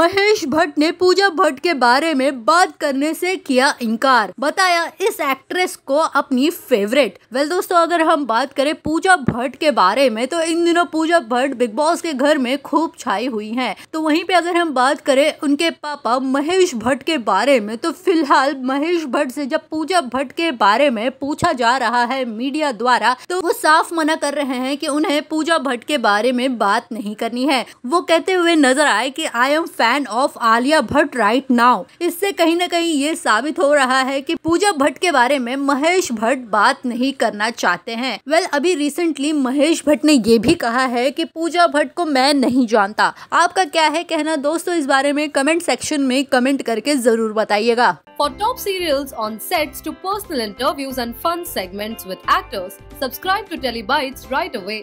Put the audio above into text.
महेश भट्ट ने पूजा भट्ट के बारे में बात करने से किया इनकार बताया इस एक्ट्रेस को अपनी फेवरेट वेल दोस्तों अगर हम बात करें पूजा भट्ट के बारे में तो इन दिनों पूजा भट्ट बिग बॉस के घर में खूब छाई हुई हैं तो वहीं पे अगर हम बात करें उनके पापा महेश भट्ट के बारे में तो फिलहाल महेश भट्ट से जब पूजा भट्ट के बारे में पूछा जा रहा है मीडिया द्वारा तो वो साफ मना कर रहे हैं की उन्हें पूजा भट्ट के बारे में बात नहीं करनी है वो कहते हुए नजर आए की I am fan of Alia Bhatt right now इससे कहीं ना कहीं ये साबित हो रहा है कि पूजा भट्ट के बारे में महेश भट्ट बात नहीं करना चाहते हैं वेल well, अभी रिसेंटली महेश भट्ट ने ये भी कहा है कि पूजा भट्ट को मैं नहीं जानता आपका क्या है कहना दोस्तों इस बारे में कमेंट सेक्शन में कमेंट करके जरूर बताइएगा For top serials on sets to personal interviews and fun segments with actors, subscribe to Telebytes right away.